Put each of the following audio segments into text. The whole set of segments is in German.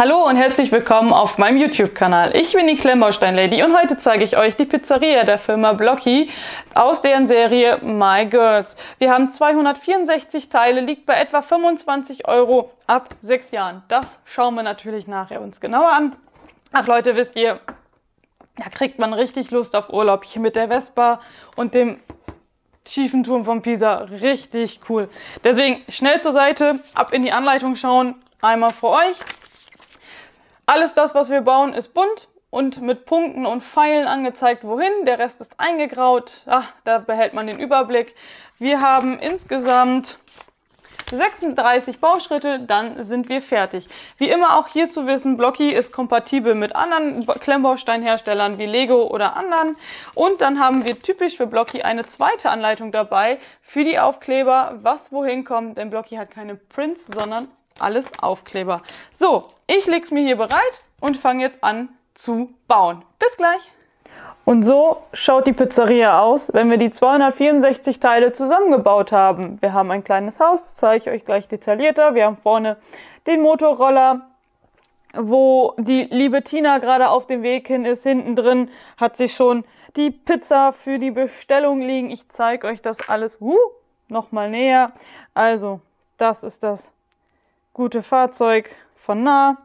Hallo und herzlich willkommen auf meinem YouTube-Kanal. Ich bin die Klemmbaustein-Lady und heute zeige ich euch die Pizzeria der Firma Blocky aus deren Serie My Girls. Wir haben 264 Teile, liegt bei etwa 25 Euro ab sechs Jahren. Das schauen wir natürlich nachher uns genauer an. Ach Leute, wisst ihr, da kriegt man richtig Lust auf Urlaub hier mit der Vespa und dem schiefen Turm von Pisa. Richtig cool. Deswegen schnell zur Seite, ab in die Anleitung schauen, einmal vor euch alles das, was wir bauen, ist bunt und mit Punkten und Pfeilen angezeigt, wohin. Der Rest ist eingegraut. Ach, da behält man den Überblick. Wir haben insgesamt 36 Bauschritte, dann sind wir fertig. Wie immer auch hier zu wissen, Blocky ist kompatibel mit anderen Klemmbausteinherstellern wie Lego oder anderen. Und dann haben wir typisch für Blocky eine zweite Anleitung dabei für die Aufkleber, was wohin kommt, denn Blocky hat keine Prints, sondern alles Aufkleber. So, ich lege es mir hier bereit und fange jetzt an zu bauen. Bis gleich! Und so schaut die Pizzeria aus, wenn wir die 264 Teile zusammengebaut haben. Wir haben ein kleines Haus, zeige ich euch gleich detaillierter. Wir haben vorne den Motorroller, wo die liebe Tina gerade auf dem Weg hin ist. Hinten drin hat sie schon die Pizza für die Bestellung liegen. Ich zeige euch das alles uh, nochmal näher. Also, das ist das gute Fahrzeug von nah.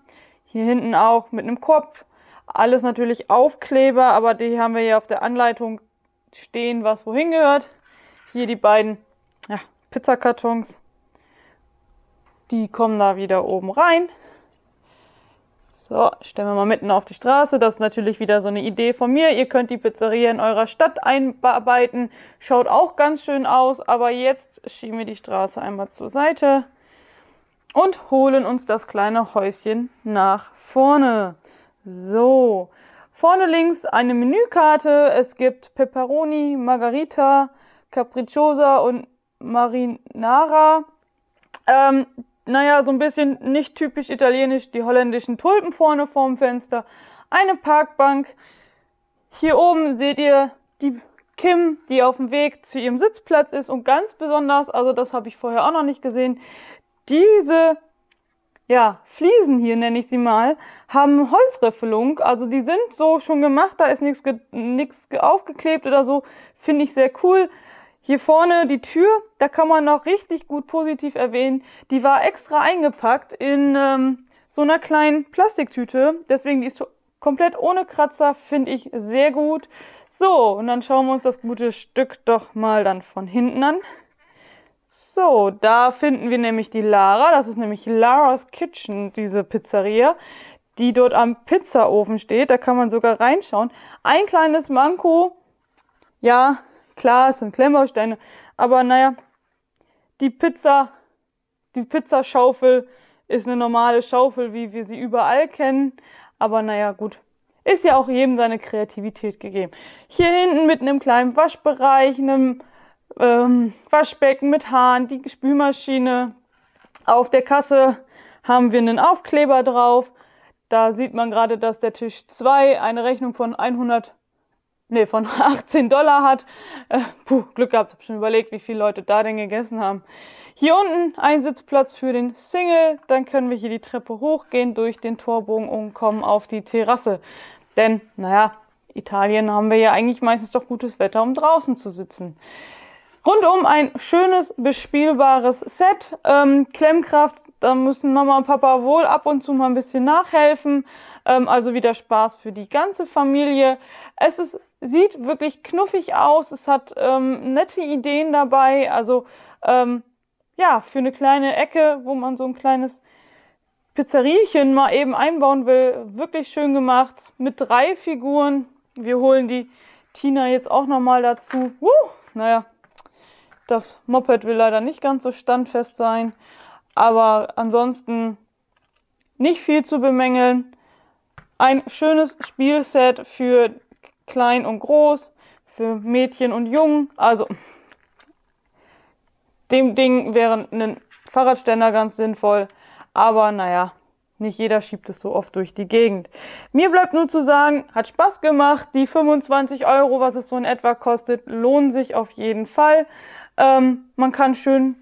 Hier hinten auch mit einem Kopf. Alles natürlich Aufkleber, aber die haben wir hier auf der Anleitung stehen, was wohin gehört. Hier die beiden ja, Pizzakartons. Die kommen da wieder oben rein. So, stellen wir mal mitten auf die Straße. Das ist natürlich wieder so eine Idee von mir. Ihr könnt die Pizzeria in eurer Stadt einarbeiten. Schaut auch ganz schön aus, aber jetzt schieben wir die Straße einmal zur Seite und holen uns das kleine Häuschen nach vorne. So, vorne links eine Menükarte. Es gibt Peperoni, Margarita, Capricciosa und Marinara. Ähm, naja, so ein bisschen nicht typisch italienisch, die holländischen Tulpen vorne vorm Fenster. Eine Parkbank. Hier oben seht ihr die Kim, die auf dem Weg zu ihrem Sitzplatz ist und ganz besonders, also das habe ich vorher auch noch nicht gesehen, diese ja, Fliesen hier nenne ich sie mal, haben Holzriffelung. Also die sind so schon gemacht, da ist nichts ge nix aufgeklebt oder so. Finde ich sehr cool. Hier vorne die Tür, da kann man noch richtig gut positiv erwähnen. Die war extra eingepackt in ähm, so einer kleinen Plastiktüte. Deswegen die ist komplett ohne Kratzer, finde ich sehr gut. So, und dann schauen wir uns das gute Stück doch mal dann von hinten an. So, da finden wir nämlich die Lara. Das ist nämlich Lara's Kitchen, diese Pizzeria, die dort am Pizzaofen steht. Da kann man sogar reinschauen. Ein kleines Manko. Ja, klar, es sind Klemmbausteine. Aber naja, die Pizza, die Pizzaschaufel ist eine normale Schaufel, wie wir sie überall kennen. Aber naja, gut. Ist ja auch jedem seine Kreativität gegeben. Hier hinten mit einem kleinen Waschbereich, einem ähm, Waschbecken mit Haaren, die Spülmaschine. Auf der Kasse haben wir einen Aufkleber drauf. Da sieht man gerade, dass der Tisch 2 eine Rechnung von 100, nee, von 18 Dollar hat. Äh, puh, Glück gehabt, habe schon überlegt, wie viele Leute da denn gegessen haben. Hier unten ein Sitzplatz für den Single. Dann können wir hier die Treppe hochgehen durch den Torbogen und kommen auf die Terrasse. Denn, naja, Italien haben wir ja eigentlich meistens doch gutes Wetter, um draußen zu sitzen. Rundum ein schönes, bespielbares Set. Ähm, Klemmkraft, da müssen Mama und Papa wohl ab und zu mal ein bisschen nachhelfen. Ähm, also wieder Spaß für die ganze Familie. Es ist, sieht wirklich knuffig aus. Es hat ähm, nette Ideen dabei. Also ähm, ja, für eine kleine Ecke, wo man so ein kleines Pizzeriechen mal eben einbauen will, wirklich schön gemacht. Mit drei Figuren. Wir holen die Tina jetzt auch nochmal dazu. Uh, naja, das Moped will leider nicht ganz so standfest sein, aber ansonsten nicht viel zu bemängeln. Ein schönes Spielset für klein und groß, für Mädchen und Jungen. Also dem Ding wäre ein Fahrradständer ganz sinnvoll, aber naja, nicht jeder schiebt es so oft durch die Gegend. Mir bleibt nur zu sagen, hat Spaß gemacht. Die 25 Euro, was es so in etwa kostet, lohnen sich auf jeden Fall. Ähm, man kann schön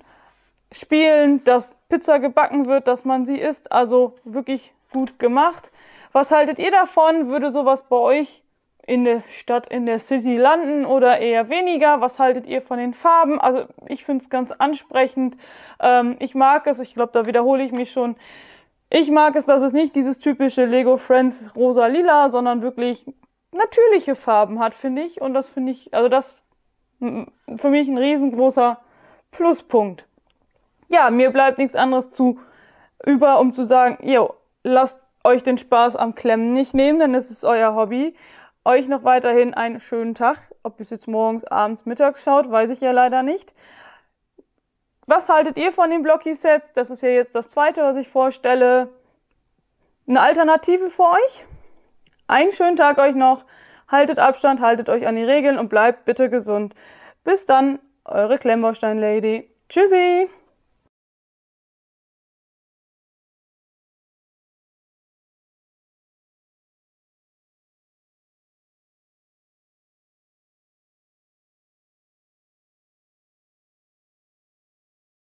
spielen, dass Pizza gebacken wird, dass man sie isst. Also wirklich gut gemacht. Was haltet ihr davon? Würde sowas bei euch in der Stadt, in der City landen oder eher weniger? Was haltet ihr von den Farben? Also ich finde es ganz ansprechend. Ähm, ich mag es. Ich glaube, da wiederhole ich mich schon. Ich mag es, dass es nicht dieses typische Lego Friends rosa-lila, sondern wirklich natürliche Farben hat, finde ich. Und das finde ich, also das für mich ein riesengroßer Pluspunkt. Ja, mir bleibt nichts anderes zu über, um zu sagen, jo, lasst euch den Spaß am Klemmen nicht nehmen, denn es ist euer Hobby. Euch noch weiterhin einen schönen Tag. Ob ihr es jetzt morgens, abends, mittags schaut, weiß ich ja leider nicht. Was haltet ihr von den Blocky-Sets? Das ist ja jetzt das zweite, was ich vorstelle. Eine Alternative für euch? Einen schönen Tag euch noch. Haltet Abstand, haltet euch an die Regeln und bleibt bitte gesund. Bis dann, eure Klemmbaustein-Lady. Tschüssi!